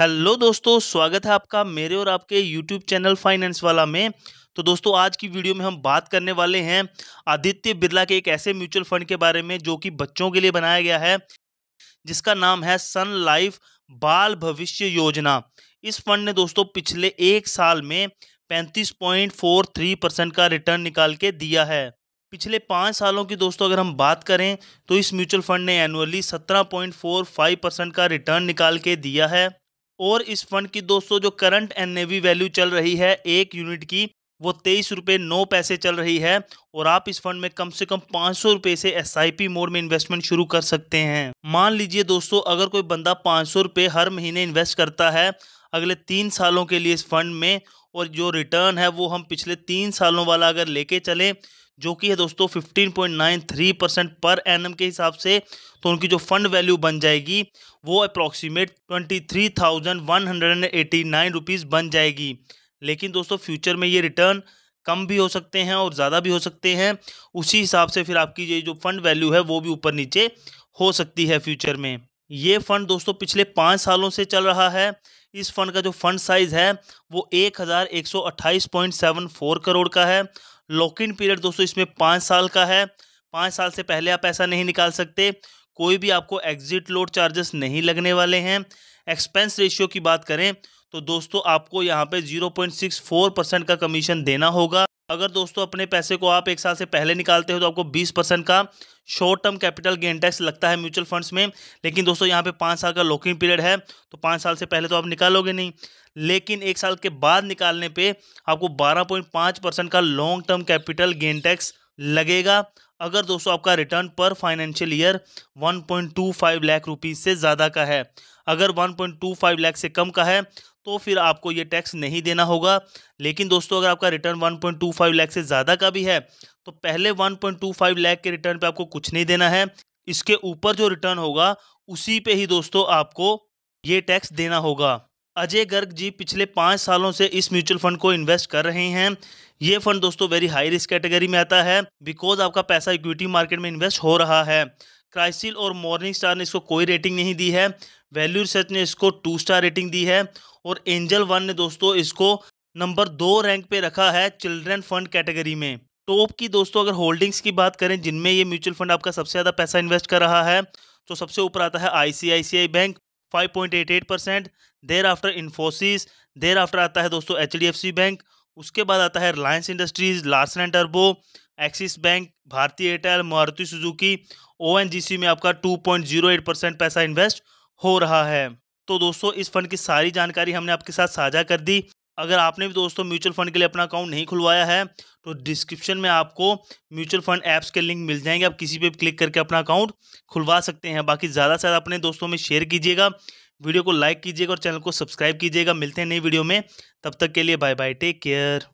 hello दोस्तों स्वागत है आपका मेरे और आपके यूट्यूब चैनल फाइनेंस वाला में तो दोस्तों आज की वीडियो में हम बात करने वाले हैं आदित्य बिरला के एक ऐसे म्यूचुअल फंड के बारे में जो कि बच्चों के लिए बनाया गया है जिसका नाम है सन लाइफ बाल भविष्य योजना इस फंड ने दोस्तों पिछले एक साल में पैंतीस पॉइंट फोर थ्री परसेंट का रिटर्न निकाल के दिया है पिछले पाँच सालों की दोस्तों अगर हम बात करें तो इस म्यूचुअल फंड ने एनुअली सत्रह पॉइंट फोर फाइव परसेंट का रिटर्न निकाल के दिया है और इस फंड की दोस्तों जो करंट एन वैल्यू चल रही है एक यूनिट की वो तेईस रुपये नौ पैसे चल रही है और आप इस फंड में कम से कम पाँच सौ रुपये से एस आई पी मोड में इन्वेस्टमेंट शुरू कर सकते हैं मान लीजिए दोस्तों अगर कोई बंदा पाँच सौ रुपये हर महीने इन्वेस्ट करता है अगले तीन सालों के लिए इस फंड में और जो रिटर्न है वो हम पिछले तीन सालों वाला अगर लेके चलें जो कि है दोस्तों 15.93 परसेंट पर एन के हिसाब से तो उनकी जो फंड वैल्यू बन जाएगी वो approximate twenty three thousand one hundred and eighty nine rupees बन जाएगी लेकिन दोस्तों फ्यूचर में ये रिटर्न कम भी हो सकते हैं और ज़्यादा भी हो सकते हैं उसी हिसाब से फिर आपकी ये जो फंड वैल्यू है वो भी ऊपर नीचे हो सकती है फ्यूचर में ये फंड दोस्तों पिछले पाँच सालों से चल रहा है इस फंड का जो फंड साइज है वो एक हज़ार एक सौ अट्ठाईस पॉइंट सेवन फोर करोड़ का है लॉक इन पीरियड दोस्तों इसमें पाँच साल का है पाँच साल से पहले आप पैसा नहीं निकाल सकते कोई भी आपको एग्जिट लोड चार्जेस नहीं लगने वाले हैं एक्सपेंस रेशियो की बात करें तो दोस्तों आपको यहाँ पे 0.64 परसेंट का कमीशन देना होगा अगर दोस्तों अपने पैसे को आप एक साल से पहले निकालते हो तो आपको 20 परसेंट का short term capital gain tax लगता है म्यूचुअल फंड्स में लेकिन दोस्तों यहाँ पे पाँच साल का लॉकिंग पीरियड है तो पाँच साल से पहले तो आप निकालोगे नहीं लेकिन एक साल के बाद निकालने पे आपको 12.5 परसेंट का long term capital gain tax लगेगा अगर दोस्तों आपका रिटर्न पर फाइनेंशियल ईयर 1.25 लाख रुपीज से ज़्यादा का है अगर 1.25 लाख से कम का है तो फिर आपको ये टैक्स नहीं देना होगा लेकिन दोस्तों अगर आपका रिटर्न 1.25 लाख से ज़्यादा का भी है तो पहले 1.25 लाख के रिटर्न पे आपको कुछ नहीं देना है इसके ऊपर जो रिटर्न होगा उसी पे ही दोस्तों आपको ये टैक्स देना होगा अजय गर्ग जी पिछले पाँच सालों से इस म्यूचुअल फंड को इन्वेस्ट कर रहे हैं ये फंड दोस्तों वेरी हाई रिस्क कैटेगरी में आता है बिकॉज आपका पैसा इक्विटी मार्केट में इन्वेस्ट हो रहा है क्राइसिल और मॉर्निंग स्टार ने इसको कोई रेटिंग नहीं दी है वैल्यू रिसर्च ने इसको टू स्टार रेटिंग दी है और एंजल वन ने दोस्तों इसको नंबर दो रैंक पे रखा है चिल्ड्रन फंड कैटेगरी में टॉप की दोस्तों अगर होल्डिंग्स की बात करें जिनमें ये म्यूचुअल फंड आपका सबसे ज़्यादा पैसा इन्वेस्ट कर रहा है तो सबसे ऊपर आता है ICICI bank 5.88 percent thereafter Infosys thereafter आता है दोस्तों एच बैंक उसके बाद आता है रिलायंस इंडस्ट्रीज लार्सन एंड टर्बो एक्सिस बैंक भारतीय एयरटेल मारुति सुजुकी ओ में आपका 2.08 परसेंट पैसा इन्वेस्ट हो रहा है तो दोस्तों इस फंड की सारी जानकारी हमने आपके साथ साझा कर दी अगर आपने भी दोस्तों म्यूचुअल फंड के लिए अपना अकाउंट नहीं खुलवाया है तो डिस्क्रिप्शन में आपको म्यूचुअल फंड ऐप्स के लिंक मिल जाएंगे आप किसी पे क्लिक करके अपना अकाउंट खुलवा सकते हैं बाकी ज़्यादा से ज़्यादा अपने दोस्तों में शेयर कीजिएगा वीडियो को लाइक कीजिएगा और चैनल को सब्सक्राइब कीजिएगा मिलते हैं नई वीडियो में तब तक के लिए बाय बाय टेक केयर